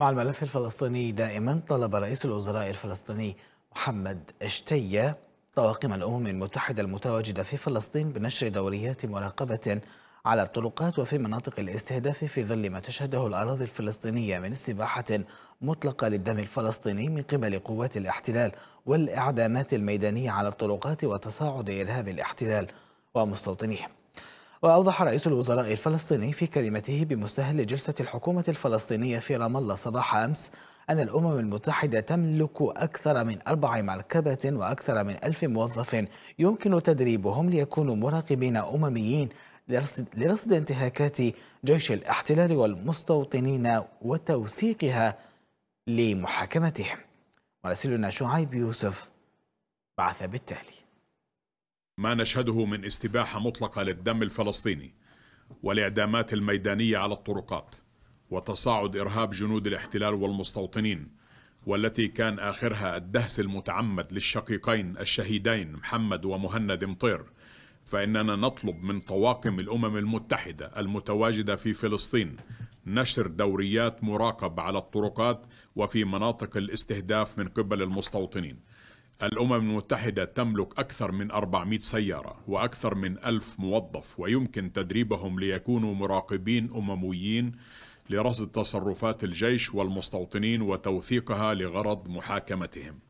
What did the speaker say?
مع الملف الفلسطيني دائما طلب رئيس الوزراء الفلسطيني محمد اشتية طواقم الأمم المتحدة المتواجدة في فلسطين بنشر دوريات مراقبة على الطرقات وفي مناطق الاستهداف في ظل ما تشهده الأراضي الفلسطينية من استباحة مطلقة للدم الفلسطيني من قبل قوات الاحتلال والإعدامات الميدانية على الطرقات وتصاعد إرهاب الاحتلال ومستوطنيه وأوضح رئيس الوزراء الفلسطيني في كلمته بمستهل جلسة الحكومة الفلسطينية في رام الله صباح أمس أن الأمم المتحدة تملك أكثر من أربع مركبة وأكثر من ألف موظف يمكن تدريبهم ليكونوا مراقبين أمميين لرصد انتهاكات جيش الاحتلال والمستوطنين وتوثيقها لمحاكمتهم مراسلنا شعيب يوسف بعث بالتالي ما نشهده من استباحة مطلقة للدم الفلسطيني والإعدامات الميدانية على الطرقات وتصاعد إرهاب جنود الاحتلال والمستوطنين والتي كان آخرها الدهس المتعمد للشقيقين الشهيدين محمد ومهند مطير فإننا نطلب من طواقم الأمم المتحدة المتواجدة في فلسطين نشر دوريات مراقبة على الطرقات وفي مناطق الاستهداف من قبل المستوطنين الأمم المتحدة تملك أكثر من 400 سيارة وأكثر من ألف موظف ويمكن تدريبهم ليكونوا مراقبين أمميين لرصد تصرفات الجيش والمستوطنين وتوثيقها لغرض محاكمتهم